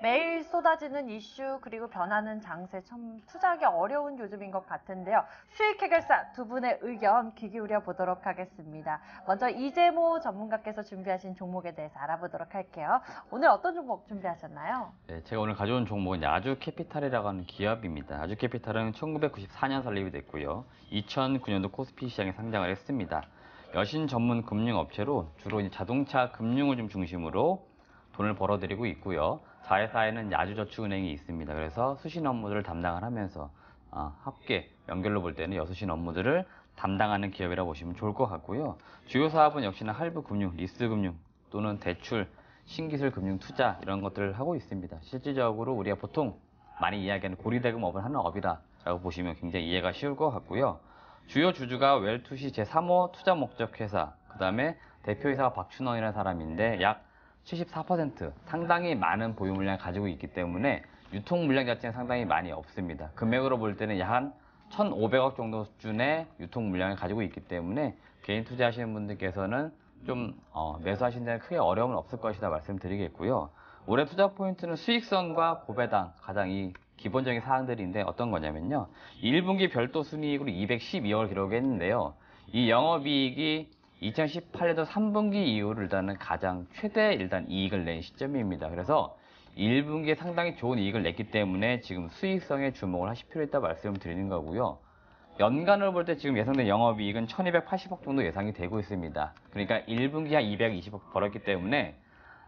매일 쏟아지는 이슈 그리고 변하는 장세 참 투자하기 어려운 요즘인 것 같은데요. 수익 해결사 두 분의 의견 귀 기울여 보도록 하겠습니다. 먼저 이재모 전문가께서 준비하신 종목에 대해서 알아보도록 할게요. 오늘 어떤 종목 준비하셨나요? 네, 제가 오늘 가져온 종목은 아주캐피탈이라고 하는 기업입니다. 아주캐피탈은 1994년 설립이 됐고요. 2009년도 코스피 시장에 상장을 했습니다. 여신 전문 금융 업체로 주로 자동차 금융을 좀 중심으로 돈을 벌어들이고 있고요. 자회사에는 야주저축은행이 있습니다. 그래서 수신 업무들을 담당을 하면서 아, 합계 연결로 볼 때는 여수신 업무들을 담당하는 기업이라 고 보시면 좋을 것 같고요. 주요 사업은 역시나 할부 금융, 리스 금융 또는 대출, 신기술 금융 투자 이런 것들을 하고 있습니다. 실질적으로 우리가 보통 많이 이야기하는 고리대금업을 하는 업이다라고 보시면 굉장히 이해가 쉬울 것 같고요. 주요 주주가 웰투시 제3호 투자 목적 회사, 그 다음에 대표이사가 박춘원이라는 사람인데 약74% 상당히 많은 보유 물량을 가지고 있기 때문에 유통 물량 자체는 상당히 많이 없습니다. 금액으로 볼 때는 약 한 1,500억 정도 수준의 유통 물량을 가지고 있기 때문에 개인 투자하시는 분들께서는 좀 어, 매수하신 데는 크게 어려움은 없을 것이다 말씀드리겠고요. 올해 투자 포인트는 수익성과 고배당 가장 이 기본적인 사항들인데 어떤 거냐면요. 1분기 별도 순이익으로 212억을 기록했는데요. 이 영업이익이 2018년도 3분기 이후를 일단은 가장 최대 일단 이익을 낸 시점입니다. 그래서 1분기에 상당히 좋은 이익을 냈기 때문에 지금 수익성에 주목을 하실 필요 있다 말씀을 드리는 거고요. 연간으로 볼 때 지금 예상된 영업이익은 1280억 정도 예상이 되고 있습니다. 그러니까 1분기 한 220억 벌었기 때문에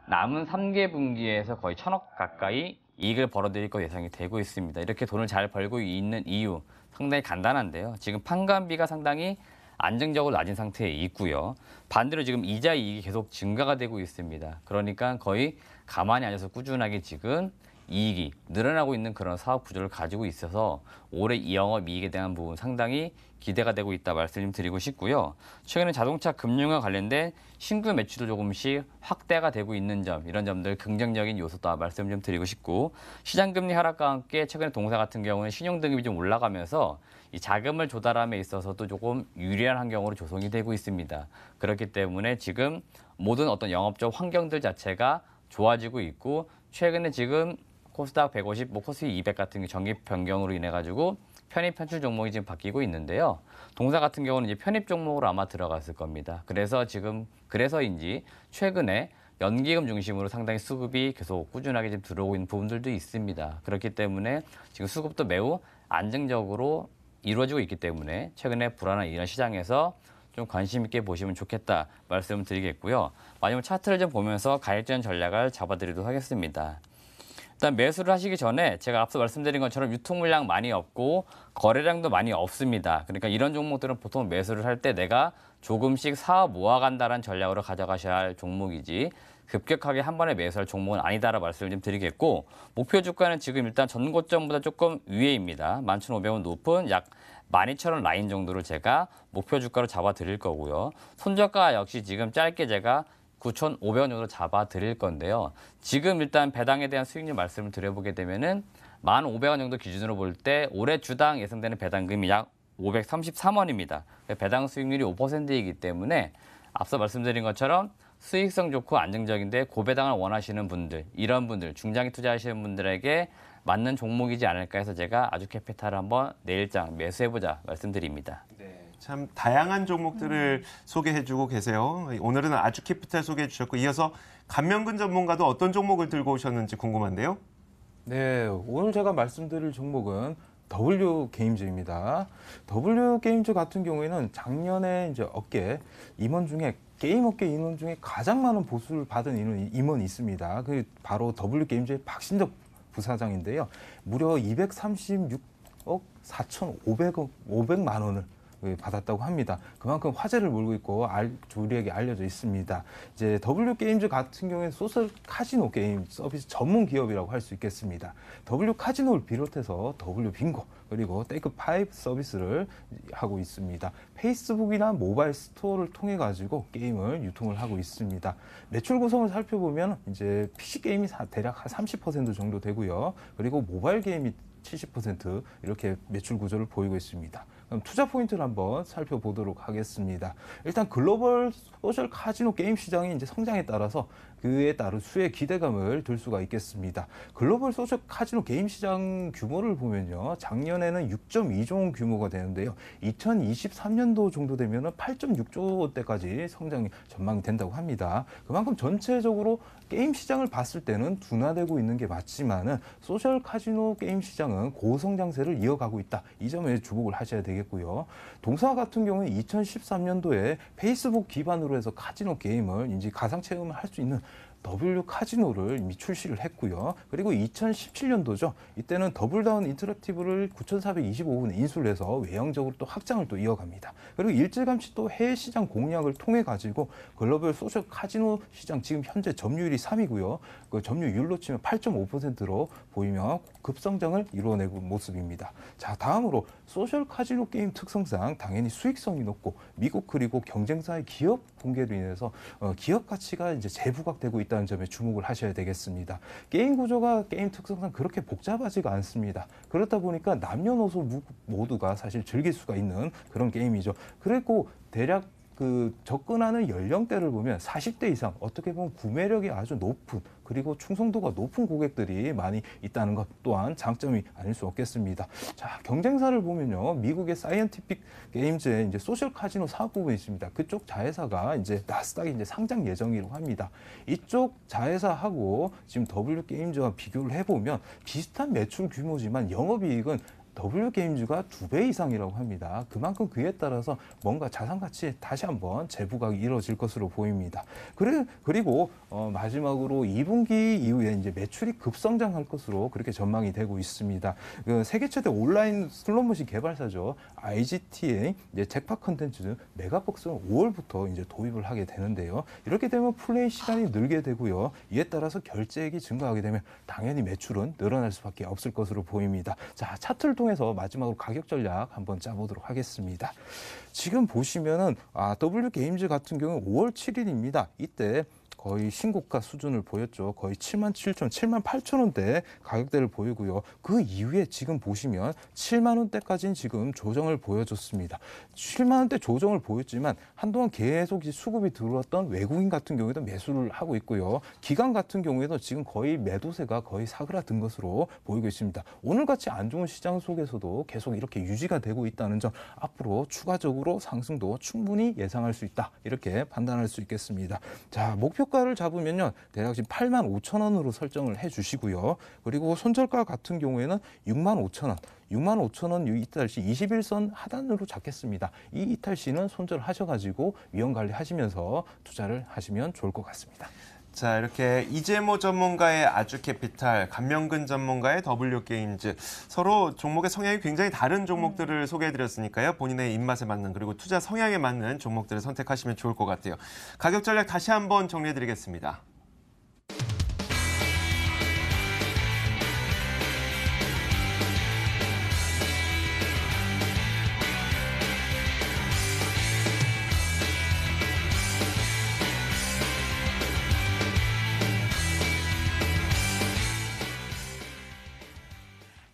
남은 3개 분기에서 거의 1000억 가까이 이익을 벌어들일 것 예상이 되고 있습니다. 이렇게 돈을 잘 벌고 있는 이유 상당히 간단한데요. 지금 판관비가 상당히 안정적으로 낮은 상태에 있고요. 반대로 지금 이자 이익이 계속 증가가 되고 있습니다. 그러니까 거의 가만히 앉아서 꾸준하게 지금 이익이 늘어나고 있는 그런 사업 구조를 가지고 있어서 올해 이 영업 이익에 대한 부분 상당히 기대가 되고 있다 말씀드리고 싶고요. 최근에 자동차 금융과 관련된 신규 매출도 조금씩 확대가 되고 있는 점 이런 점들 긍정적인 요소다 말씀 좀 드리고 싶고 시장 금리 하락과 함께 최근에 동사 같은 경우는 신용 등급이 좀 올라가면서 이 자금을 조달함에 있어서도 조금 유리한 환경으로 조성이 되고 있습니다. 그렇기 때문에 지금 모든 어떤 영업적 환경들 자체가 좋아지고 있고 최근에 지금 코스닥 150, 뭐 코스피 200 같은 게 정기 변경으로 인해 가지고 편입 편출 종목이 지금 바뀌고 있는데요. 동사 같은 경우는 이제 편입 종목으로 아마 들어갔을 겁니다. 그래서 지금 그래서인지 최근에 연기금 중심으로 상당히 수급이 계속 꾸준하게 지금 들어오고 있는 부분들도 있습니다. 그렇기 때문에 지금 수급도 매우 안정적으로 이루어지고 있기 때문에 최근에 불안한 이런 시장에서 좀 관심 있게 보시면 좋겠다 말씀드리겠고요. 마지막 차트를 좀 보면서 가격전 전략을 잡아드리도록 하겠습니다. 일단 매수를 하시기 전에 제가 앞서 말씀드린 것처럼 유통 물량 많이 없고 거래량도 많이 없습니다. 그러니까 이런 종목들은 보통 매수를 할 때 내가 조금씩 사 모아간다라는 전략으로 가져가셔야 할 종목이지 급격하게 한 번에 매수할 종목은 아니다라고 말씀을 좀 드리겠고 목표 주가는 지금 일단 전고점보다 조금 위에입니다. 11,500원 높은 약 12,000원 라인 정도를 제가 목표 주가로 잡아 드릴 거고요. 손저가 역시 지금 짧게 제가 9,500원 으로 잡아 드릴 건데요. 지금 일단 배당에 대한 수익률 말씀을 드려보게 되면은 1,500원 정도 기준으로 볼 때 올해 주당 예상되는 배당금이 약 533원입니다. 배당 수익률이 5%이기 때문에 앞서 말씀드린 것처럼 수익성 좋고 안정적인데 고배당을 원하시는 분들, 이런 분들, 중장기 투자하시는 분들에게 맞는 종목이지 않을까 해서 제가 아주 캐피탈 을 한번 내일장 매수해보자 말씀드립니다. 네. 참 다양한 종목들을 음. 소개해주고 계세요. 오늘은 아주 캐피탈 소개해 주셨고 이어서 감면근 전문가도 어떤 종목을 들고 오셨는지 궁금한데요. 네, 오늘 제가 말씀드릴 종목은 W 게임즈입니다. W 게임즈 같은 경우에는 작년에 이제 업계 임원 중에 게임 업계 임원 중에 가장 많은 보수를 받은 임원이 있습니다. 그 바로 W 게임즈의 박신덕 부사장인데요. 무려 236억 4,500억 500만 원을 예, 받았다고 합니다. 그만큼 화제를 몰고 있고 알, 우리에게 알려져 있습니다. 이제 W 게임즈 같은 경우에 소셜 카지노 게임 서비스 전문 기업이라고 할 수 있겠습니다. W 카지노를 비롯해서 W 빙고 그리고 테크 파이브 서비스를 하고 있습니다. 페이스북이나 모바일 스토어를 통해 가지고 게임을 유통을 하고 있습니다. 매출 구성을 살펴보면 이제 PC 게임이 대략 한 30% 정도 되고요. 그리고 모바일 게임이 70% 이렇게 매출 구조를 보이고 있습니다. 투자 포인트를 한번 살펴보도록 하겠습니다. 일단 글로벌 소셜 카지노 게임 시장의 이제 성장에 따라서 그에 따른 수의 기대감을 들 수가 있겠습니다. 글로벌 소셜 카지노 게임 시장 규모를 보면요. 작년에는 6.2조 규모가 되는데요. 2023년도 정도 되면 8.6조 원대까지 성장이 전망이 된다고 합니다. 그만큼 전체적으로 게임 시장을 봤을 때는 둔화되고 있는 게 맞지만은 소셜 카지노 게임 시장은 고성장세를 이어가고 있다. 이 점에 주목을 하셔야 되겠고요. 동사 같은 경우는 2013년도에 페이스북 기반으로 해서 카지노 게임을 이제 가상 체험을 할 수 있는 W 카지노를 이미 출시를 했고요. 그리고 2017년도죠. 이때는 더블다운 인터랙티브를 9 4 2 5분에 인수를 해서 외형적으로 또 확장을 또 이어갑니다. 그리고 일찌감치 또 해외 시장 공략을 통해 가지고 글로벌 소셜 카지노 시장 지금 현재 점유율이 3위고요그 점유율로 치면 8.5%로 보이며 급성장을 이뤄내고 모습입니다. 자, 다음으로 소셜 카지노 게임 특성상 당연히 수익성이 높고 미국 그리고 경쟁사의 기업 공개로 인해서 어, 기업 가치가 이제 재부각되고 있다. 있다는 점에 주목을 하셔야 되겠습니다. 게임 구조가 게임 특성상 그렇게 복잡하지가 않습니다. 그렇다 보니까 남녀노소 모두가 사실 즐길 수가 있는 그런 게임이죠. 그리고 대략 그 접근하는 연령대를 보면 40대 이상 어떻게 보면 구매력이 아주 높은 그리고 충성도가 높은 고객들이 많이 있다는 것 또한 장점이 아닐 수 없겠습니다. 자, 경쟁사를 보면요. 미국의 사이언티픽 게임즈의 이제 소셜 카지노 사업 부분이 있습니다. 그쪽 자회사가 이제 나스닥에 이제 상장 예정이라고 합니다. 이쪽 자회사하고 지금 W 게임즈와 비교를 해보면 비슷한 매출 규모지만 영업이익은 W 게임즈가 두 배 이상이라고 합니다. 그만큼 그에 따라서 뭔가 자산 가치 다시 한번 재부각이 이뤄질 것으로 보입니다. 그리고 어, 마지막으로 2분기 이후에 이제 매출이 급성장할 것으로 그렇게 전망이 되고 있습니다. 그 세계 최대 온라인 슬롯머신 개발사죠. IGT의 이제 잭팟 컨텐츠 메가박스는 5월부터 이제 도입을 하게 되는데요. 이렇게 되면 플레이 시간이 늘게 되고요. 이에 따라서 결제액이 증가하게 되면 당연히 매출은 늘어날 수밖에 없을 것으로 보입니다. 자, 차트를 통해서 마지막으로 가격 전략 한번 짜보도록 하겠습니다. 지금 보시면은 아, W 게임즈 같은 경우는 5월 7일입니다. 이때 거의 신고가 수준을 보였죠. 거의 7만 7천, 7만 8천 원대 가격대를 보이고요. 그 이후에 지금 보시면 7만 원대까지는 지금 조정을 보여줬습니다. 7만 원대 조정을 보였지만 한동안 계속 수급이 들어왔던 외국인 같은 경우에도 매수를 하고 있고요. 기간 같은 경우에도 지금 거의 매도세가 거의 사그라든 것으로 보이고 있습니다. 오늘같이 안 좋은 시장 속에서도 계속 이렇게 유지가 되고 있다는 점 앞으로 추가적으로 상승도 충분히 예상할 수 있다. 이렇게 판단할 수 있겠습니다. 자, 목표 손절가를 잡으면요. 대략 지금 8만 5천 원으로 설정을 해주시고요. 그리고 손절가 같은 경우에는 6만 5천 원. 6만 5천 원 이탈 시 21선 하단으로 잡겠습니다. 이 이탈 시는 손절하셔가지고 위험 관리하시면서 투자를 하시면 좋을 것 같습니다. 자 이렇게 이재모 전문가의 아주캐피탈, 감명근 전문가의 W게임즈 서로 종목의 성향이 굉장히 다른 종목들을 음. 소개해드렸으니까요. 본인의 입맛에 맞는 그리고 투자 성향에 맞는 종목들을 선택하시면 좋을 것 같아요. 가격 전략 다시 한번 정리해드리겠습니다.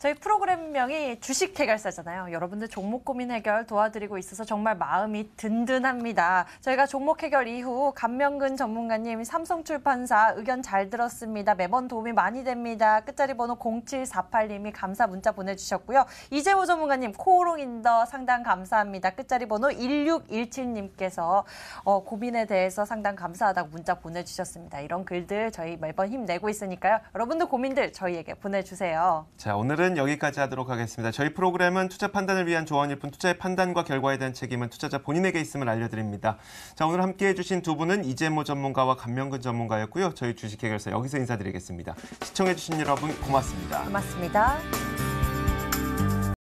저희 프로그램명이 주식 해결사잖아요. 여러분들 종목 고민 해결 도와드리고 있어서 정말 마음이 든든합니다. 저희가 종목 해결 이후 감명근 전문가님 삼성출판사 의견 잘 들었습니다. 매번 도움이 많이 됩니다. 끝자리 번호 0748님이 감사 문자 보내주셨고요. 이재호 전문가님 코오롱인더 상당 감사합니다. 끝자리 번호 1617님께서 어, 고민에 대해서 상당 감사하다고 문자 보내주셨습니다. 이런 글들 저희 매번 힘내고 있으니까요. 여러분들 고민들 저희에게 보내주세요. 자 오늘은 여기까지 하도록 하겠습니다. 저희 프로그램은 투자 판단을 위한 조언일 뿐 투자의 판단과 결과에 대한 책임은 투자자 본인에게 있음을 알려드립니다. 자 오늘 함께해 주신 두 분은 이재모 전문가와 감명근 전문가였고요. 저희 주식해결사 여기서 인사드리겠습니다. 시청해 주신 여러분 고맙습니다. 고맙습니다.